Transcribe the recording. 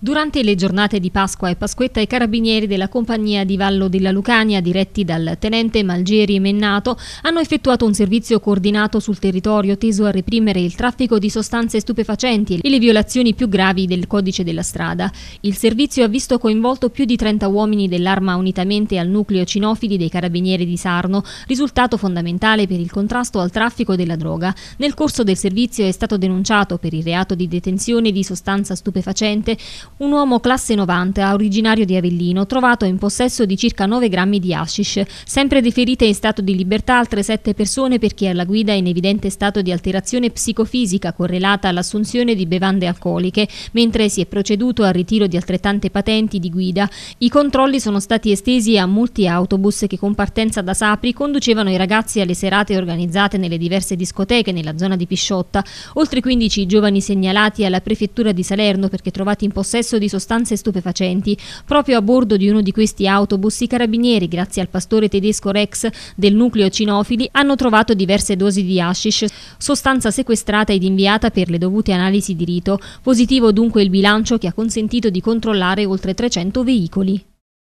Durante le giornate di Pasqua e Pasquetta i carabinieri della compagnia di Vallo della Lucania, diretti dal tenente Malgeri Mennato, hanno effettuato un servizio coordinato sul territorio teso a reprimere il traffico di sostanze stupefacenti e le violazioni più gravi del codice della strada. Il servizio ha visto coinvolto più di 30 uomini dell'arma unitamente al nucleo cinofili dei carabinieri di Sarno, risultato fondamentale per il contrasto al traffico della droga. Nel corso del servizio è stato denunciato per il reato di detenzione di sostanza stupefacente un uomo classe 90, originario di Avellino, trovato in possesso di circa 9 grammi di hashish, sempre deferite in stato di libertà altre 7 persone perché alla guida è in evidente stato di alterazione psicofisica correlata all'assunzione di bevande alcoliche, mentre si è proceduto al ritiro di altrettante patenti di guida. I controlli sono stati estesi a molti autobus che con partenza da Sapri conducevano i ragazzi alle serate organizzate nelle diverse discoteche nella zona di Pisciotta, oltre 15 giovani segnalati alla prefettura di Salerno perché trovati in possesso possesso di sostanze stupefacenti. Proprio a bordo di uno di questi autobus i carabinieri, grazie al pastore tedesco Rex del nucleo Cinofili, hanno trovato diverse dosi di hashish, sostanza sequestrata ed inviata per le dovute analisi di rito. Positivo dunque il bilancio che ha consentito di controllare oltre 300 veicoli.